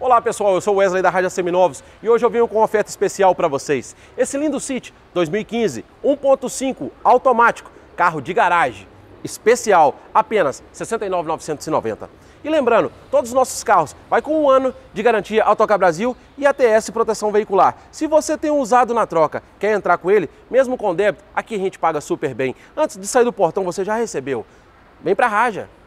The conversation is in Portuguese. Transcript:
Olá pessoal, eu sou Wesley da Rádio Seminovos e hoje eu venho com uma oferta especial para vocês. Esse lindo City 2015 1.5 automático, carro de garagem, especial, apenas 69,990. E lembrando, todos os nossos carros vai com um ano de garantia Autocar Brasil e ATS proteção veicular. Se você tem um usado na troca, quer entrar com ele, mesmo com débito, aqui a gente paga super bem. Antes de sair do portão você já recebeu. Vem a Raja!